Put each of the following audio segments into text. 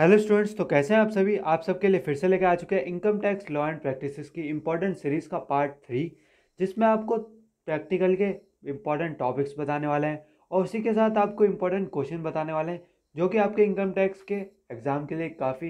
hello students तो कैसे हैं आप सभी आप सबके लिए फिर से लेकर आ चुके हैं income tax law and practices की इम्पॉर्टेंट सीरीज़ का पार्ट थ्री जिसमें आपको प्रैक्टिकल के इम्पॉर्टेंट टॉपिक्स बताने वाले हैं और उसी के साथ आपको इंपॉर्टेंट क्वेश्चन बताने वाले हैं जो कि आपके इनकम टैक्स के एग्ज़ाम के लिए काफ़ी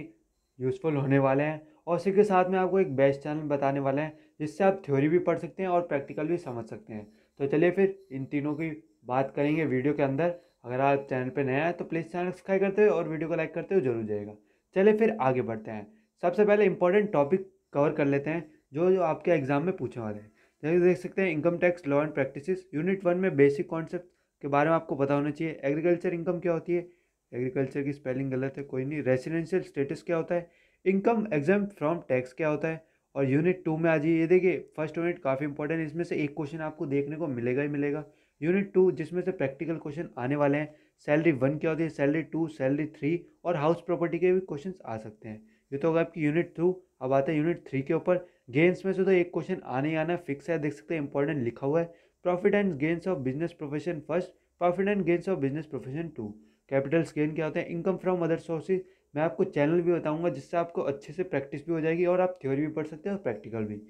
यूज़फुल होने वाले हैं और उसी के साथ में आपको एक बेस्ट चैनल बताने वाले हैं जिससे आप थ्योरी भी पढ़ सकते हैं और प्रैक्टिकल भी समझ सकते हैं तो चलिए फिर इन तीनों की बात करेंगे वीडियो के अंदर अगर आप चैनल पर नया है तो प्लीज़ चैनल सब्सक्राइब करते हुए और वीडियो को लाइक करते हुए जरूर जाएगा चले फिर आगे बढ़ते हैं सबसे पहले इंपॉर्टेंट टॉपिक कवर कर लेते हैं जो जो आपके एग्जाम में पूछे वाले हैं जैसे देख सकते हैं income tax law and practice unit one में बेसिक कॉन्सेप्ट के बारे में आपको पता होना चाहिए एग्रीकल्चर इनकम क्या होती है एग्रीकल्चर की स्पेलिंग गलत है कोई नहीं रेसिडेंशियल स्टेटस क्या होता है इनकम एग्जाम फ्रॉम टैक्स क्या होता है और यूनिट टू में आ जाइए ये देखिए फर्स्ट यूनिट काफ़ी इंपॉर्टेंट है इसमें से एक क्वेश्चन आपको देखने को मिलेगा ही मिलेगा यूनिट टू जिसमें से प्रैक्टिकल क्वेश्चन आने वाले हैं सैलरी वन क्या होती है सैलरी टू सैलरी थ्री और हाउस प्रॉपर्टी के भी क्वेश्चन आ सकते हैं ये तो होगा आपकी यूनिट टू अब आता है यूनिट थ्री के ऊपर गेंस में से तो एक क्वेश्चन आने ही आना फिक्स है देख सकते हैं इंपॉर्टेंट लिखा हुआ है profit and gains of business profession first profit and gains of business profession two capitals gain क्या होते हैं इनकम फ्रॉम अदर सोर्सेज मैं आपको चैनल भी बताऊंगा जिससे आपको अच्छे से प्रैक्टिस भी हो जाएगी और आप थ्योरी भी पढ़ सकते हैं और प्रैक्टिकल भी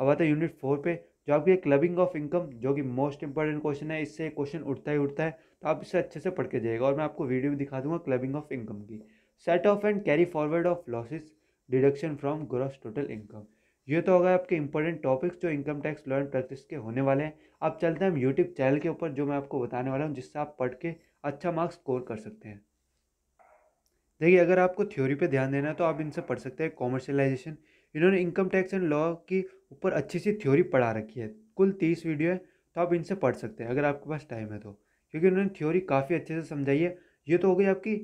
अब आता है यूनिट फोर पे जो आपकी एक लविंग ऑफ इनकम जो कि मोस्ट इंपॉर्टेंट क्वेश्चन है इससे क्वेश्चन उठता ही उठता है तो आप इसे अच्छे से पढ़ के जाएगा और मैं आपको वीडियो भी दिखा दूंगा क्लबिंग ऑफ इनकम की set off and carry forward of losses deduction from gross total income ये तो होगा आपके इंपॉर्टेंट टॉपिक्स जो income tax law and practice के होने वाले हैं आप चलते हैं हम यूट्यूब चैनल के ऊपर जो मैं आपको बताने वाला हूँ जिससे आप पढ़ के अच्छा मार्क्स स्कोर कर सकते हैं देखिए अगर आपको थ्योरी पे ध्यान देना है तो आप इनसे पढ़ सकते हैं कॉमर्शलाइजेशन इन्होंने इनकम टैक्स एंड लॉ की ऊपर अच्छी सी थ्योरी पढ़ा रखी है कुल तीस वीडियो है तो आप इनसे पढ़ सकते हैं अगर आपके पास टाइम है तो क्योंकि उन्होंने थ्योरी काफ़ी अच्छे से समझाई है ये तो हो गई आपकी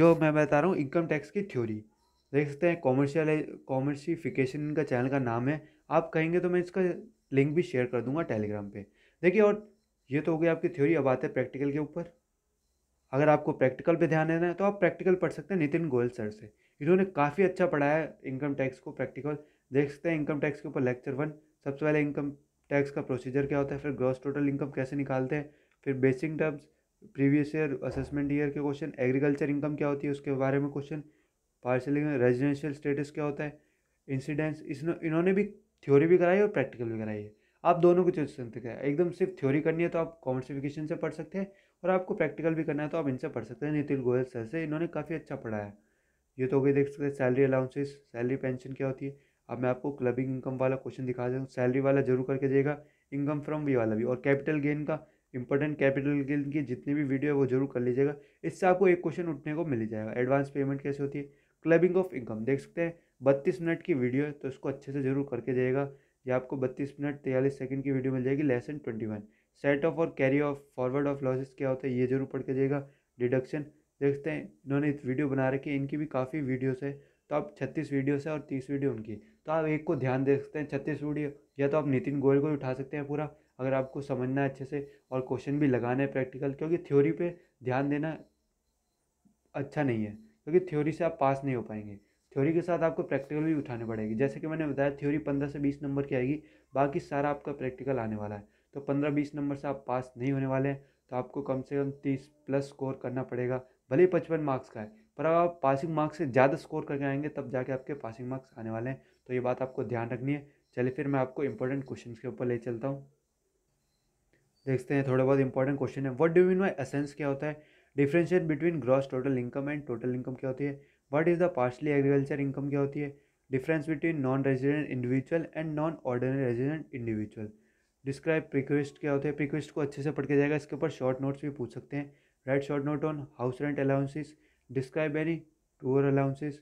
जो मैं बता रहा हूँ इनकम टैक्स की थ्योरी देख सकते हैं कॉमर्शियल कॉमर्सिफिकेशन इनका चैनल का नाम है आप कहेंगे तो मैं इसका लिंक भी शेयर कर दूंगा टेलीग्राम पे देखिए और ये तो हो गई आपकी थ्योरी अब आते हैं प्रैक्टिकल के ऊपर अगर आपको प्रैक्टिकल पे ध्यान देना है तो आप प्रैक्टिकल पढ़ सकते हैं नितिन गोयल सर से इन्होंने काफ़ी अच्छा पढ़ाया है इनकम टैक्स को प्रैक्टिकल देख सकते हैं इनकम टैक्स के ऊपर लेक्चर वन सबसे पहले इनकम टैक्स का प्रोसीजर क्या होता है फिर ग्रॉस टोटल इनकम कैसे निकालते हैं फिर basic terms previous year assessment year के क्वेश्चन एग्रीकल्चर इनकम क्या होती है उसके बारे में क्वेश्चन पार्सल रेजिडेंशियल स्टेटस क्या होता है इंसिडेंस इस इन्होंने भी थ्योरी भी कराई और प्रैक्टिकल भी कराई है आप दोनों को चुन सकते हैं एकदम सिर्फ थ्योरी करनी है तो आप कॉमर्सिफिकेशन से पढ़ सकते हैं और आपको प्रैक्टिकल भी करना है तो आप इनसे पढ़ सकते हैं नितिन गोयल सर से इन्होंने काफ़ी अच्छा पढ़ाया है ये तो हो गई देख सकते हैं सैलरी अलाउंसेस सैलरी पेंशन क्या होती है अब मैं आपको क्लबिंग इनकम वाला क्वेश्चन दिखा देता हूँ सैलरी वाला जरूर करके देगा इनकम फ्रॉम वी वाला भी और कैपिटल गेन का इंपॉर्टेंट कैपिटल गेन की जितनी भी वीडियो है वो जरूर कर लीजिएगा इससे आपको एक क्वेश्चन उठने को मिल जाएगा एडवांस पेमेंट कैसे होती है क्लबिंग ऑफ इनकम देख सकते हैं बत्तीस मिनट की वीडियो है तो इसको अच्छे से जरूर करके जाएगा ये आपको बत्तीस मिनट तेयालीस सेकंड की वीडियो मिल जाएगी lesson twenty one set off और carry off forward of losses क्या होता है ये जरूर पढ़ के जाइएगा डिडक्शन देखते हैं इन्होंने इस वीडियो बना रखी है इनकी भी काफ़ी वीडियोस है तो आप छत्तीस वीडियोस है और तीस वीडियो उनकी तो आप एक को ध्यान दे सकते हैं छत्तीस वीडियो या तो आप नितिन गोयल को उठा सकते हैं पूरा अगर आपको समझना है अच्छे से और क्वेश्चन भी लगाना है प्रैक्टिकल क्योंकि थ्योरी पे ध्यान देना अच्छा नहीं है क्योंकि थ्योरी से आप पास नहीं हो पाएंगे थ्योरी के साथ आपको प्रैक्टिकल भी उठाने पड़ेगी जैसे कि मैंने बताया थ्योरी पंद्रह से बीस नंबर की आएगी बाकी सारा आपका प्रैक्टिकल आने वाला है तो पंद्रह बीस नंबर से आप पास नहीं होने वाले हैं तो आपको कम से कम तीस प्लस स्कोर करना पड़ेगा भले ही पचपन मार्क्स का है पर अगर आप पासिंग मार्क्स से ज़्यादा स्कोर करके आएंगे तब जाके आपके पासिंग मार्क्स आने वाले हैं तो ये बात आपको ध्यान रखनी है चलिए फिर मैं आपको इंपॉर्टेंट क्वेश्चन के ऊपर ले चलता हूँ देखते हैं थोड़ा बहुत इंपॉर्टेंट क्वेश्चन है what do mean my essence क्या होता है differentiate between gross total income and total income क्या होती है what is the partly agriculture income क्या होती है difference between non resident individual and non ordinary resident individual describe request क्या होते हैं रिक्वेस्ट को अच्छे से पढ़ के जाएगा इसके ऊपर शॉर्ट नोट्स भी पूछ सकते हैं write short note on house rent allowances describe any two allowances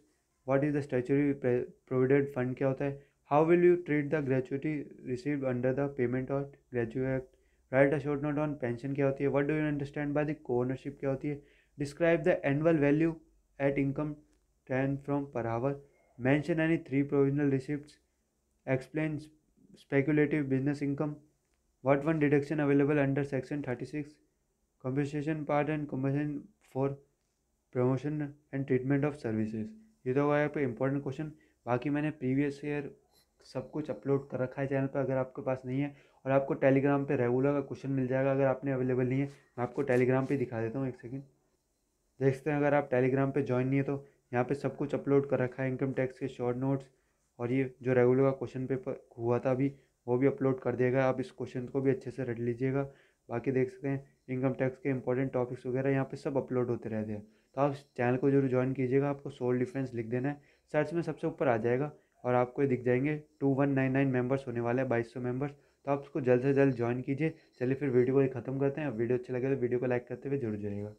what is the statutory provident fund क्या होता है how will you treat the gratuity receive under the payment of graduate write a short note on pension क्या होती है what do you understand by the co-ownership क्या होती है describe the annual value at income ten from per hour mention any three provisional receipt explain speculative business income what one deduction available under section 36 compensation part and compensation for promotion and treatment of services ये तो हुआ पे important question बाकी मैंने previous year सब कुछ upload कर रखा है चैनल पर अगर आपके पास नहीं है और आपको टेलीग्राम पे रेगुलर का क्वेश्चन मिल जाएगा अगर आपने अवेलेबल नहीं है मैं आपको टेलीग्राम पे दिखा देता हूँ एक सेकंड देखते हैं अगर आप टेलीग्राम पे ज्वाइन नहीं है तो यहाँ पे सब कुछ अपलोड कर रखा है इनकम टैक्स के शॉर्ट नोट्स और ये जो रेगुलर का क्वेश्चन पेपर हुआ था अभी वो भी अपलोड कर देगा आप इस क्वेश्चन को भी अच्छे से रट लीजिएगा बाकी देख सकते हैं इनकम टैक्स के इंपॉर्टेंट टॉपिक्स वगैरह यहाँ पे सब अपलोड होते रहते हैं तो आप चैनल को जरूर ज्वाइन कीजिएगा आपको सोल डिफेंस लिख देना है सर्च में सबसे ऊपर आ जाएगा और आपको ये दिख जाएंगे two one nine nine members होने वाले हैं बाईस सौ मेम्बर्स तो आप उसको जल्द से जल्द ज्वाइन कीजिए चलिए फिर वीडियो को खत्म करते हैं वीडियो अच्छा लगे तो वीडियो को लाइक करते हुए जरूर जाइएगा